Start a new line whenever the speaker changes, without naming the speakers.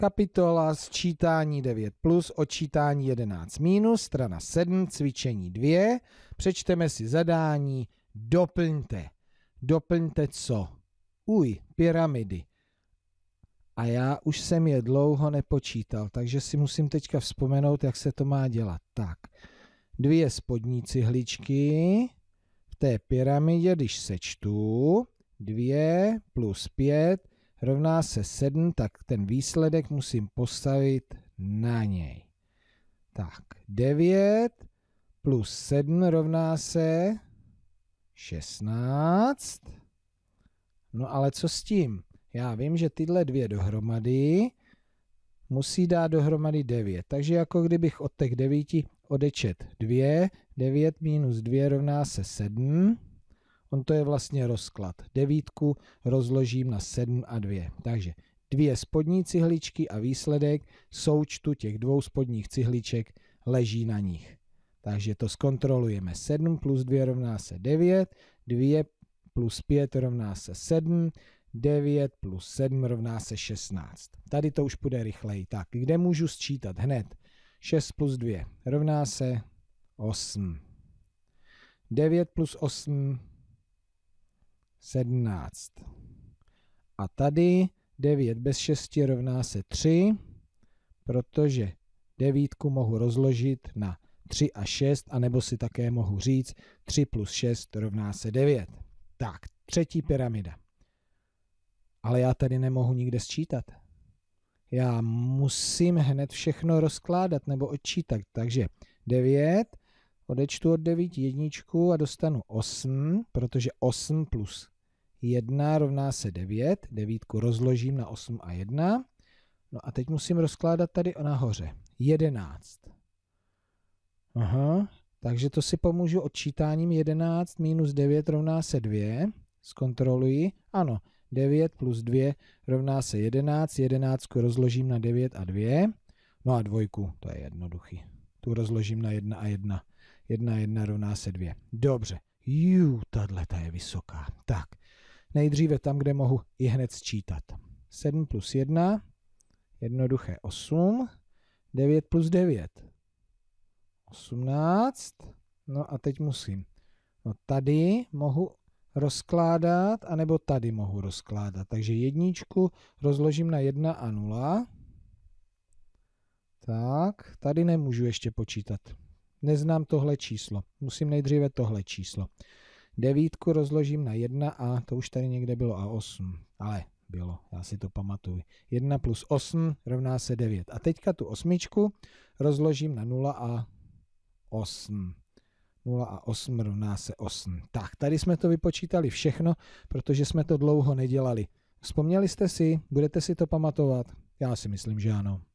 Kapitola sčítání 9 plus, odčítání 11 minus, strana 7, cvičení 2. Přečteme si zadání, doplňte. Doplňte co? Uj, pyramidy. A já už jsem je dlouho nepočítal, takže si musím teďka vzpomenout, jak se to má dělat. Tak, dvě spodní cihličky v té pyramidě, když sečtu, 2 plus 5 rovná se 7, tak ten výsledek musím postavit na něj. Tak, 9 plus 7 rovná se 16. No ale co s tím? Já vím, že tyhle dvě dohromady musí dát dohromady 9. Takže jako kdybych od těch 9 odečet 2, 9 minus 2 rovná se 7. On to je vlastně rozklad. Devítku rozložím na 7 a 2. Takže dvě spodní cihličky a výsledek součtu těch dvou spodních cihliček leží na nich. Takže to zkontrolujeme. 7 plus 2 rovná se 9, 2 plus 5 rovná se 7, 9 plus 7 rovná se 16. Tady to už bude rychleji. Tak, kde můžu sčítat? Hned. 6 plus 2 rovná se 8. 9 plus 8 17. A tady 9 bez 6 rovná se 3, protože 9 mohu rozložit na 3 a 6, anebo si také mohu říct 3 plus 6 rovná se 9. Tak, třetí pyramida. Ale já tady nemohu nikde sčítat. Já musím hned všechno rozkládat nebo odčítat. Takže 9 Odečtu od 9 jedničku a dostanu 8, protože 8 plus 1 rovná se 9. Devítku rozložím na 8 a 1. No a teď musím rozkládat tady nahoře. 11. Aha, takže to si pomůžu odčítáním 11 minus 9 rovná se 2. Zkontroluji. Ano, 9 plus 2 rovná se 11. 11 rozložím na 9 a 2. No a dvojku, to je jednoduchý. Tu rozložím na 1 a 1. Jedna jedna rovná se dvě. Dobře. Jú, tahle ta je vysoká. Tak, nejdříve tam, kde mohu i hned sčítat. 7 plus 1, jednoduché 8, 9 plus 9, 18, no a teď musím. No tady mohu rozkládat, anebo tady mohu rozkládat. Takže jedničku rozložím na 1 a 0. Tak, tady nemůžu ještě počítat. Neznám tohle číslo. Musím nejdříve tohle číslo. Devítku rozložím na 1 a to už tady někde bylo a 8. Ale bylo, já si to pamatuju. 1 plus 8 rovná se 9. A teďka tu osmičku rozložím na 0 a 8. 0 a 8 rovná se 8. Tak, tady jsme to vypočítali všechno, protože jsme to dlouho nedělali. Vzpomněli jste si, budete si to pamatovat? Já si myslím, že ano.